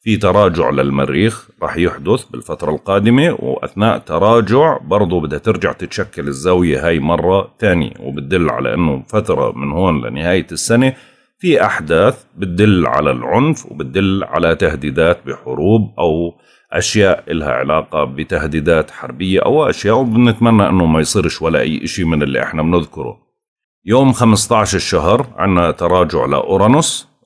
في تراجع للمريخ راح يحدث بالفترة القادمة وأثناء تراجع برضه بدها ترجع تتشكل الزاوية هاي مرة ثانية وبتدل على أنه فترة من هون لنهاية السنة في أحداث بتدل على العنف وبتدل على تهديدات بحروب أو أشياء إلها علاقة بتهديدات حربية أو أشياء وبنتمنى أنه ما يصيرش ولا أي إشي من اللي إحنا بنذكره يوم 15 الشهر عنا تراجع لأورانوس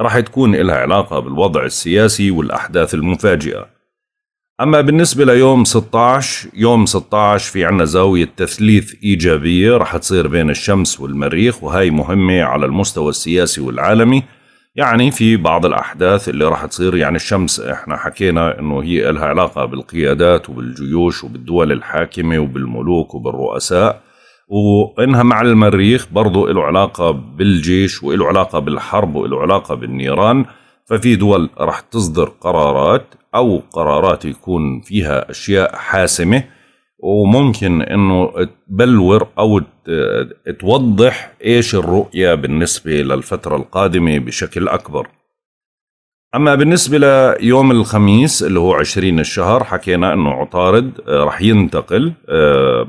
راح تكون إلها علاقة بالوضع السياسي والأحداث المفاجئة أما بالنسبة ليوم 16 يوم 16 في عنا زاوية تثليث إيجابية رح تصير بين الشمس والمريخ وهي مهمة على المستوى السياسي والعالمي يعني في بعض الأحداث اللي رح تصير يعني الشمس إحنا حكينا إنه هي إلها علاقة بالقيادات وبالجيوش وبالدول الحاكمة وبالملوك وبالرؤساء وانها مع المريخ برضو له علاقة بالجيش وله علاقة بالحرب وله علاقة بالنيران ففي دول رح تصدر قرارات أو قرارات يكون فيها أشياء حاسمة وممكن انه تبلور او توضح ايش الرؤيه بالنسبه للفتره القادمه بشكل اكبر. اما بالنسبه ليوم الخميس اللي هو 20 الشهر حكينا انه عطارد آه، رح ينتقل آه،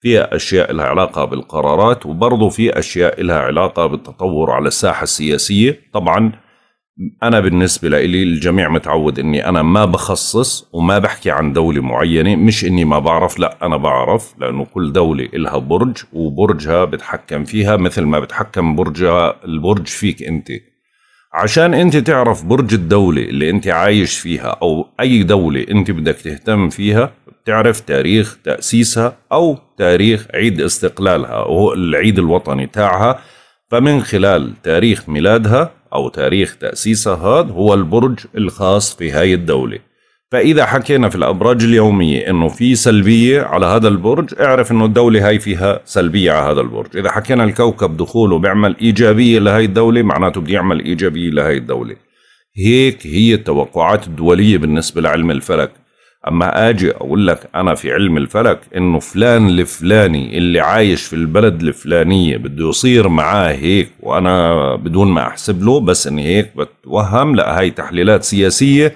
في أشياء لها علاقة بالقرارات وبرضه في أشياء لها علاقة بالتطور على الساحة السياسية طبعا أنا بالنسبة لي الجميع متعود أني أنا ما بخصص وما بحكي عن دولة معينة مش أني ما بعرف لا أنا بعرف لأنه كل دولة إلها برج وبرجها بتحكم فيها مثل ما بتحكم برجها البرج فيك أنت عشان انت تعرف برج الدولة اللي انت عايش فيها او اي دولة انت بدك تهتم فيها تعرف تاريخ تأسيسها أو تاريخ عيد استقلالها وهو العيد الوطني تاعها فمن خلال تاريخ ميلادها أو تاريخ تأسيسها هذا هو البرج الخاص في هاي الدولة فإذا حكينا في الأبراج اليومية إنه في سلبية على هذا البرج اعرف إنه الدولة هاي فيها سلبية على هذا البرج إذا حكينا الكوكب دخوله بيعمل إيجابية لهاي الدولة معناته بده يعمل إيجابية لهاي الدولة هيك هي التوقعات الدولية بالنسبة لعلم الفلك اما اجي اقول لك انا في علم الفلك انه فلان الفلاني اللي عايش في البلد الفلانيه بده يصير معاه هيك وانا بدون ما احسب له بس اني هيك بتوهم لا هاي تحليلات سياسيه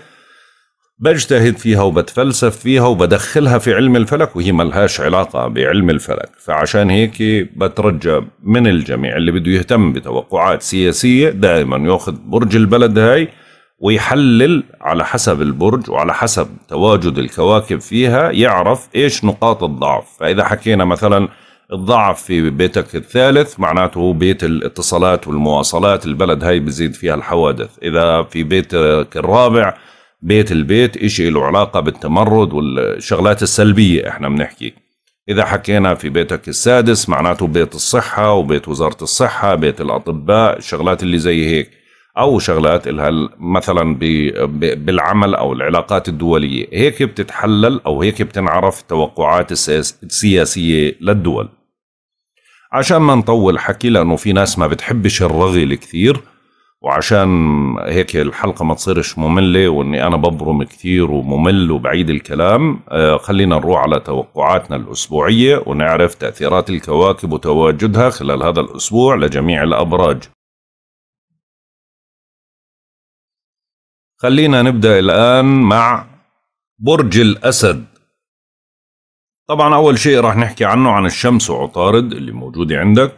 بجتهد فيها وبتفلسف فيها وبدخلها في علم الفلك وهي ملهاش علاقه بعلم الفلك فعشان هيك بترجى من الجميع اللي بده يهتم بتوقعات سياسيه دائما ياخذ برج البلد هاي ويحلل على حسب البرج وعلى حسب تواجد الكواكب فيها يعرف ايش نقاط الضعف فاذا حكينا مثلا الضعف في بيتك الثالث معناته بيت الاتصالات والمواصلات البلد هاي بزيد فيها الحوادث إذا في بيتك الرابع بيت البيت إشي له علاقة بالتمرد والشغلات السلبية إحنا بنحكي إذا حكينا في بيتك السادس معناته بيت الصحة وبيت وزارة الصحة بيت الأطباء الشغلات اللي زي هيك او شغلات الها مثلا بالعمل او العلاقات الدوليه هيك بتتحلل او هيك بتنعرف توقعات السياسيه للدول عشان ما نطول حكي لانه في ناس ما بتحبش الرغي الكثير وعشان هيك الحلقة ما تصيرش مملة واني انا ببرم كثير وممل وبعيد الكلام آه، خلينا نروح على توقعاتنا الاسبوعية ونعرف تأثيرات الكواكب وتواجدها خلال هذا الاسبوع لجميع الابراج خلينا نبدأ الآن مع برج الأسد طبعا أول شيء راح نحكي عنه عن الشمس وعطارد اللي موجودة عندك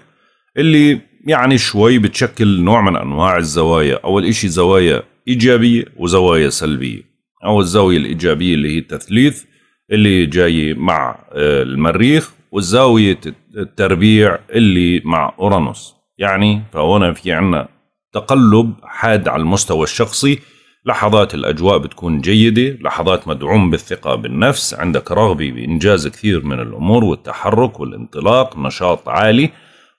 اللي يعني شوي بتشكل نوع من أنواع الزوايا أول شيء زوايا إيجابية وزوايا سلبية أو الزاوية الإيجابية اللي هي التثليث اللي جاي مع آه، المريخ والزاوية التربيع اللي مع أورانوس يعني فهنا في عنا تقلب حاد على المستوى الشخصي لحظات الأجواء بتكون جيدة لحظات مدعوم بالثقة بالنفس عندك رغبة بإنجاز كثير من الأمور والتحرك والانطلاق نشاط عالي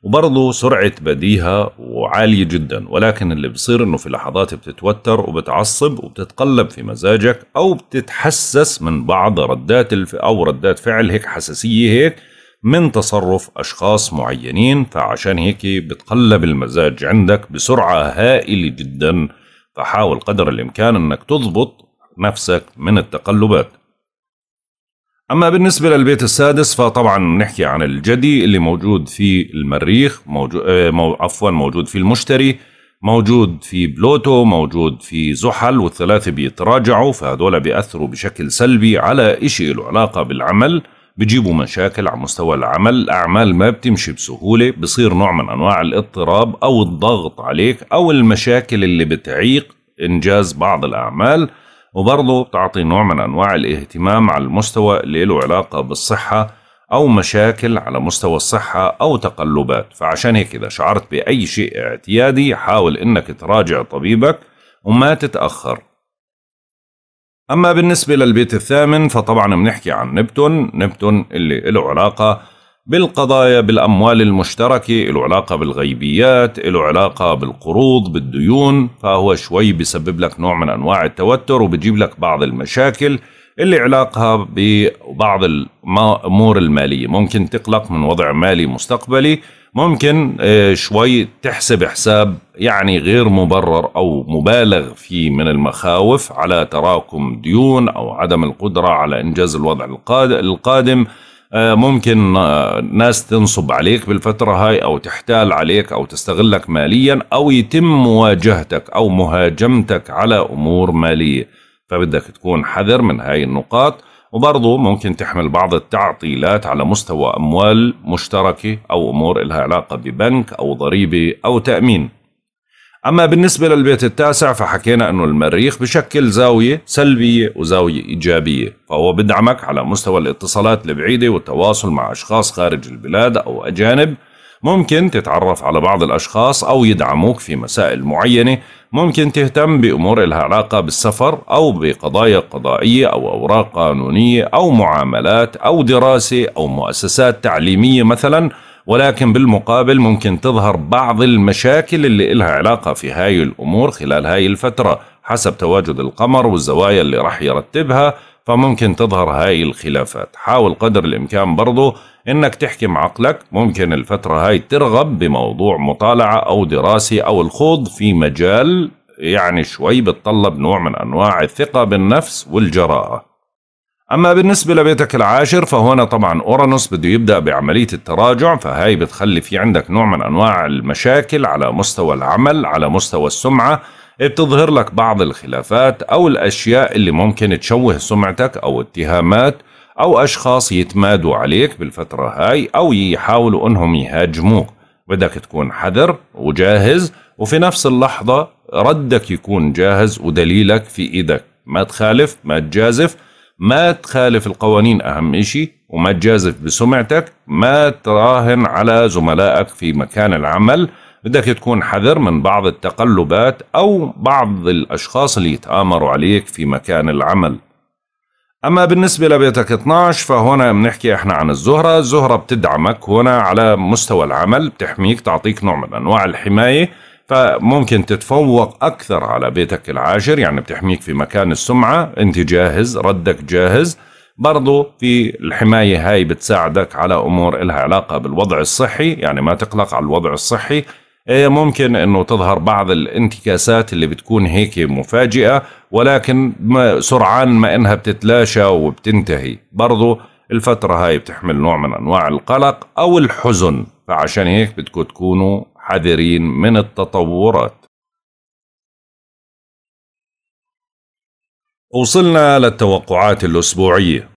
وبرضه سرعة بديهة وعالية جدا ولكن اللي بصير انه في لحظات بتتوتر وبتعصب وبتتقلب في مزاجك او بتتحسس من بعض ردات الف او ردات فعل هيك حساسية هيك من تصرف اشخاص معينين فعشان هيك بتقلب المزاج عندك بسرعة هائلة جدا فحاول قدر الإمكان أنك تضبط نفسك من التقلبات أما بالنسبة للبيت السادس فطبعا نحكي عن الجدي اللي موجود في المريخ موجود آه، مو عفوا موجود في المشتري موجود في بلوتو موجود في زحل والثلاثة بيتراجعوا فهذولا بيأثروا بشكل سلبي على إشي له علاقة بالعمل بيجيبوا مشاكل على مستوى العمل الأعمال ما بتمشي بسهولة بصير نوع من أنواع الاضطراب أو الضغط عليك أو المشاكل اللي بتعيق إنجاز بعض الأعمال وبرضه بتعطي نوع من أنواع الاهتمام على المستوى اللي له علاقة بالصحة أو مشاكل على مستوى الصحة أو تقلبات فعشان هيك إذا شعرت بأي شيء اعتيادي حاول إنك تراجع طبيبك وما تتأخر أما بالنسبة للبيت الثامن فطبعا بنحكي عن نبتون نبتون اللي له علاقة بالقضايا بالأموال المشتركة له علاقة بالغيبيات له علاقة بالقروض بالديون فهو شوي بيسبب لك نوع من أنواع التوتر وبيجيب لك بعض المشاكل اللي علاقها ببعض الامور الماليه ممكن تقلق من وضع مالي مستقبلي ممكن آه، شوي تحسب حساب يعني غير مبرر او مبالغ فيه من المخاوف على تراكم ديون او عدم القدره على انجاز الوضع القادم آه، ممكن آه، ناس تنصب عليك بالفترة هاي أو تحتال عليك أو تستغلك ماليا أو يتم مواجهتك أو مهاجمتك على أمور مالية فبدك تكون حذر من هاي النقاط وبرضه ممكن تحمل بعض التعطيلات على مستوى أموال مشتركة أو أمور إلها علاقة ببنك أو ضريبة أو تأمين أما بالنسبة للبيت التاسع فحكينا أنه المريخ بشكل زاوية سلبية وزاوية إيجابية فهو بدعمك على مستوى الاتصالات البعيدة والتواصل مع أشخاص خارج البلاد أو أجانب ممكن تتعرف على بعض الأشخاص أو يدعموك في مسائل معينة ممكن تهتم بأمور لها علاقة بالسفر أو بقضايا قضائية أو أوراق قانونية أو معاملات أو دراسة أو مؤسسات تعليمية مثلا ولكن بالمقابل ممكن تظهر بعض المشاكل اللي إلها علاقة في هاي الأمور خلال هاي الفترة حسب تواجد القمر والزوايا اللي رح يرتبها فممكن تظهر هاي الخلافات حاول قدر الإمكان برضو انك تحكي مع عقلك ممكن الفترة هاي ترغب بموضوع مطالعة او دراسة او الخوض في مجال يعني شوي بتطلب نوع من انواع الثقة بالنفس والجراءة أما بالنسبة لبيتك العاشر فهنا طبعا أورانوس بده يبدأ بعملية التراجع فهاي بتخلي في عندك نوع من أنواع المشاكل على مستوى العمل على مستوى السمعة بتظهر لك بعض الخلافات أو الأشياء اللي ممكن تشوه سمعتك أو اتهامات أو أشخاص يتمادوا عليك بالفترة هاي أو يحاولوا أنهم يهاجموك بدك تكون حذر وجاهز وفي نفس اللحظة ردك يكون جاهز ودليلك في إيدك ما تخالف ما تجازف ما تخالف القوانين أهم إشي وما تجازف بسمعتك ما تراهن على زملائك في مكان العمل بدك تكون حذر من بعض التقلبات أو بعض الأشخاص اللي يتآمروا عليك في مكان العمل أما بالنسبة لبيتك 12 فهنا بنحكي إحنا عن الزهرة الزهرة بتدعمك هنا على مستوى العمل بتحميك تعطيك نوع من أنواع الحماية فممكن تتفوق أكثر على بيتك العاشر يعني بتحميك في مكان السمعة أنت جاهز ردك جاهز برضو في الحماية هاي بتساعدك على أمور إلها علاقة بالوضع الصحي يعني ما تقلق على الوضع الصحي إيه، ممكن انه تظهر بعض الانتكاسات اللي بتكون هيك مفاجئه ولكن ما سرعان ما انها بتتلاشى وبتنتهي برضو الفترة هاي بتحمل نوع من انواع القلق او الحزن فعشان هيك بدكم تكونوا حذرين من التطورات وصلنا للتوقعات الأسبوعية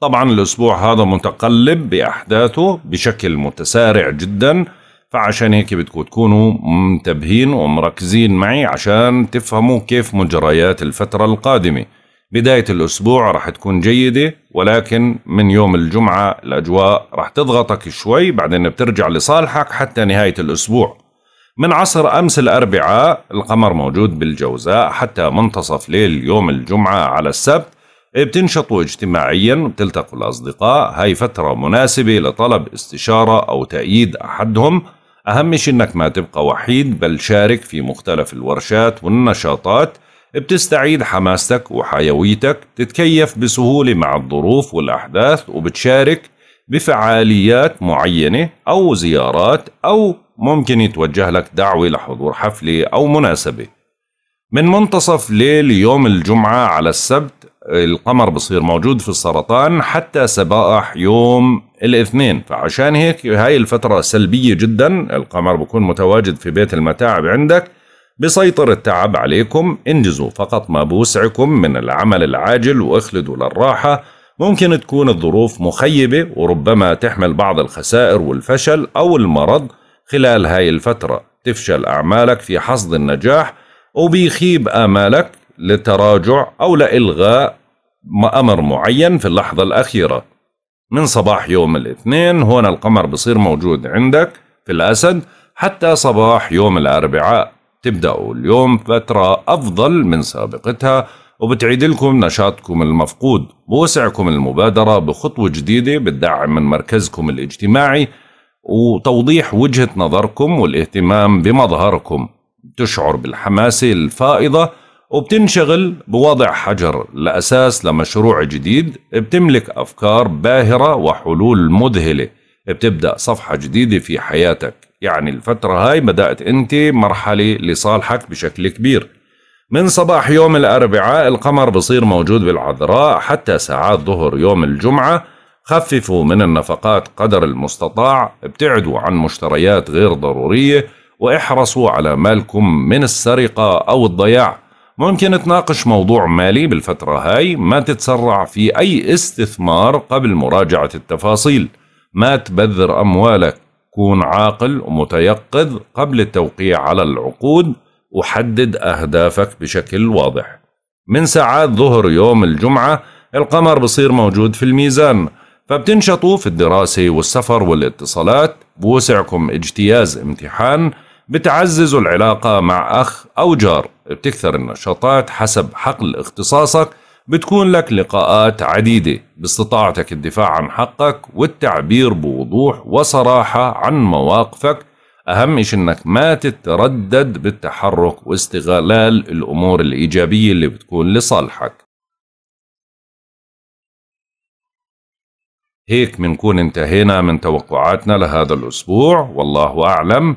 طبعا الأسبوع هذا متقلب بأحداثه بشكل متسارع جدا فعشان هيك بدكم تكونوا منتبهين ومركزين معي عشان تفهموا كيف مجريات الفترة القادمة بداية الأسبوع رح تكون جيدة ولكن من يوم الجمعة الأجواء رح تضغطك شوي بعدين بترجع لصالحك حتى نهاية الأسبوع من عصر أمس الأربعاء القمر موجود بالجوزاء حتى منتصف ليل يوم الجمعة على السبت إيه، بتنشطوا اجتماعيا بتلتقوا الأصدقاء هاي فترة مناسبة لطلب استشارة أو تأييد أحدهم أهم شي إنك ما تبقى وحيد بل شارك في مختلف الورشات والنشاطات بتستعيد حماستك وحيويتك تتكيف بسهولة مع الظروف والأحداث وبتشارك بفعاليات معينة أو زيارات أو ممكن يتوجه لك دعوة لحضور حفلة أو مناسبة من منتصف ليل يوم الجمعة على السبت القمر بصير موجود في السرطان حتى صباح يوم الاثنين فعشان هيك هاي الفترة سلبية جدا القمر بكون متواجد في بيت المتاعب عندك بسيطر التعب عليكم انجزوا فقط ما بوسعكم من العمل العاجل واخلدوا للراحة ممكن تكون الظروف مخيبة وربما تحمل بعض الخسائر والفشل أو المرض خلال هاي الفترة تفشل أعمالك في حصد النجاح وبيخيب آمالك لتراجع أو لإلغاء أمر معين في اللحظة الأخيرة من صباح يوم الاثنين هون القمر بصير موجود عندك في الأسد حتى صباح يوم الأربعاء تبدأوا اليوم فترة أفضل من سابقتها وبتعيد لكم نشاطكم المفقود بوسعكم المبادرة بخطوة جديدة بالدعم من مركزكم الاجتماعي وتوضيح وجهة نظركم والاهتمام بمظهركم تشعر بالحماسة الفائضة وبتنشغل بوضع حجر لأساس لمشروع جديد بتملك أفكار باهرة وحلول مذهلة بتبدأ صفحة جديدة في حياتك يعني الفترة هاي بدأت أنت مرحلة لصالحك بشكل كبير من صباح يوم الأربعاء القمر بصير موجود بالعذراء حتى ساعات ظهر يوم الجمعة خففوا من النفقات قدر المستطاع ابتعدوا عن مشتريات غير ضرورية واحرصوا على مالكم من السرقة أو الضياع ممكن تناقش موضوع مالي بالفترة هاي ما تتسرع في أي استثمار قبل مراجعة التفاصيل ما تبذر أموالك كون عاقل ومتيقظ قبل التوقيع على العقود وحدد أهدافك بشكل واضح من ساعات ظهر يوم الجمعة القمر بصير موجود في الميزان فبتنشطوا في الدراسة والسفر والاتصالات بوسعكم اجتياز امتحان بتعزز العلاقة مع أخ أو جار بتكثر النشاطات حسب حقل اختصاصك بتكون لك لقاءات عديدة باستطاعتك الدفاع عن حقك والتعبير بوضوح وصراحة عن مواقفك أهم شيء إنك ما تتردد بالتحرك واستغلال الأمور الإيجابية اللي بتكون لصالحك هيك منكون انتهينا من توقعاتنا لهذا الأسبوع والله أعلم